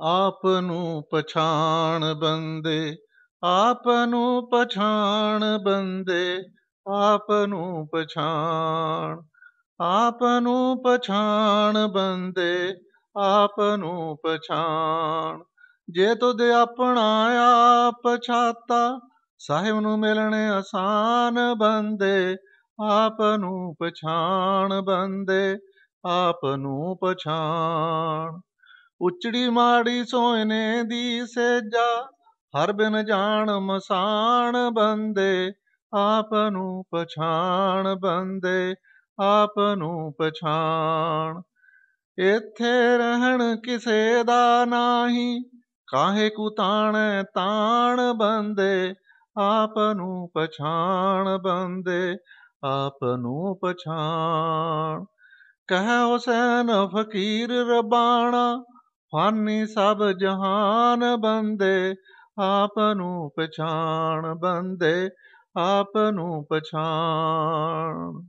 ਆਪ ਨੂੰ ਪਛਾਣ ਬੰਦੇ ਆਪ ਨੂੰ ਪਛਾਣ ਬੰਦੇ ਆਪ ਨੂੰ ਪਛਾਣ ਆਪ ਨੂੰ ਪਛਾਣ ਬੰਦੇ ਆਪ ਨੂੰ ਪਛਾਣ ਜੇ ਤੁਦ ਆਪਣਾ ਆਪ ਛਾਤਾ ਸਾਹਿਬ ਨੂੰ ਮਿਲਣ ਆਸਾਨ ਬੰਦੇ ਆਪ ਨੂੰ ਪਛਾਣ ਬੰਦੇ ਆਪ ਨੂੰ ਪਛਾਣ ਉਚੜੀ ਮਾੜੀ ਸੋਇਨੇ ਦੀ ਸੇਜਾ ਹਰ ਬਿਨ ਜਾਣ ਮਸਾਣ ਬੰਦੇ ਆਪ ਨੂੰ ਪਛਾਣ ਬੰਦੇ ਆਪ ਨੂੰ ਪਛਾਣ ਇੱਥੇ ਰਹਿਣ ਕਿਸੇ ਦਾ ਨਹੀਂ ਕਾਹੇ ਕੁਤਾਣ ਤਾਣ ਬੰਦੇ ਆਪ ਨੂੰ ਪਛਾਣ ਬੰਦੇ ਆਪ ਨੂੰ ਪਛਾਣ ਕਹਿ ਹੁਸੈਨ ਫਕੀਰ ਰਬਾਣਾ ਫਾਨੀ ਸਭ ਜਹਾਨ ਬੰਦੇ ਆਪ ਨੂੰ ਪਛਾਣ ਬੰਦੇ ਆਪ ਨੂੰ ਪਛਾਣ